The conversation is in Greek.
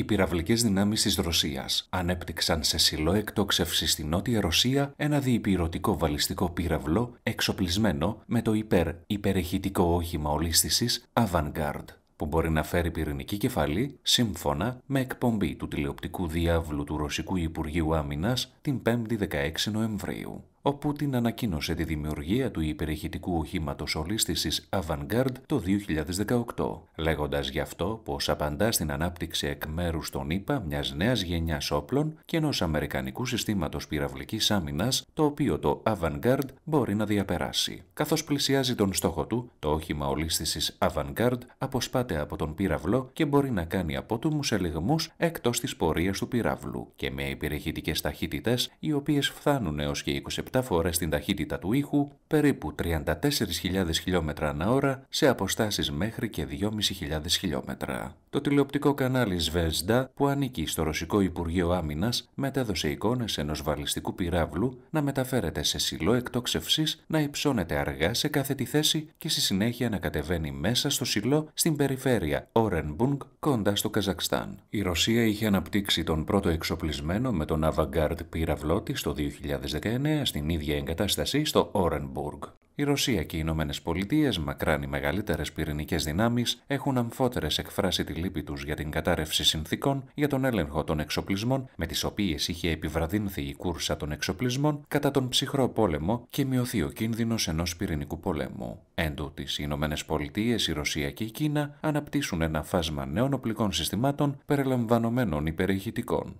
οι πυραυλικές δυνάμεις της Ρωσίας ανέπτυξαν σε σιλό εκτόξευση στη Νότια Ρωσία ένα διυπηρωτικό βαλιστικό πύραυλο εξοπλισμένο με το υπερ-υπερεχητικό όχημα ολίσθησης Avantgarde που μπορεί να φέρει πυρηνική κεφαλή σύμφωνα με εκπομπή του τηλεοπτικού διάβλου του Ρωσικού Υπουργείου Άμυνας την 5η 16 Νοεμβρίου ο Πούτιν ανακοίνωσε τη δημιουργία του υπερηχητικού οχήματος ολίσθησης Avantgarde το 2018, λέγοντας γι' αυτό πως απαντά στην ανάπτυξη εκ μέρους των ΗΠΑ μιας νέας γενιάς όπλων και ενός Αμερικανικού συστήματος πυραυλικής Άμυνας, το οποίο το Avantgarde μπορεί να διαπεράσει. Καθώς πλησιάζει τον στόχο του, το όχημα ολίσθησης Avantgarde αποσπάται από τον πύραυλο και μπορεί να κάνει απότομους ελιγμούς εκτός της πορείας του πυράβλου και με υπερηχητικές ταχύτητες οι οποίες φτάνουν έως και 20%. 7 φορές την ταχύτητα του ήχου, περίπου 34.000 χιλιόμετρα ανά ώρα, σε αποστάσεις μέχρι και 2.500 χιλιόμετρα. Το τηλεοπτικό κανάλι Σβέζντα, που ανήκει στο Ρωσικό Υπουργείο Άμυνας, μετέδωσε εικόνες ενός βαλιστικού πυράβλου να μεταφέρεται σε σιλό εκτόξευσης, να υψώνεται αργά σε κάθε τη θέση και στη συνέχεια να κατεβαίνει μέσα στο σιλό στην περιφέρεια Όρενμπουργκ κοντά στο Καζακστάν. Η Ρωσία είχε αναπτύξει τον πρώτο εξοπλισμένο με τον Avangard πύραυλό της το 2019 στην ίδια εγκατάσταση στο Όρενμπουργκ. Η Ρωσία και οι Ηνωμένες Πολιτείες, μακράν οι μεγαλύτερες πυρηνικές δυνάμεις, έχουν αμφότερες εκφράσει τη λύπη τους για την κατάρρευση συνθήκων για τον έλεγχο των εξοπλισμών, με τις οποίες είχε επιβραδύνθει η κούρσα των εξοπλισμών κατά τον ψυχρό πόλεμο και μειωθεί ο κίνδυνος ενός πυρηνικού πολέμου. Εν τούτης, οι Ηνωμένες Πολιτείες, η Ρωσία και η Κίνα αναπτύσσουν ένα φάσμα νέων οπλικών συστημάτων περιλαμβανομένων υπερηχητικών.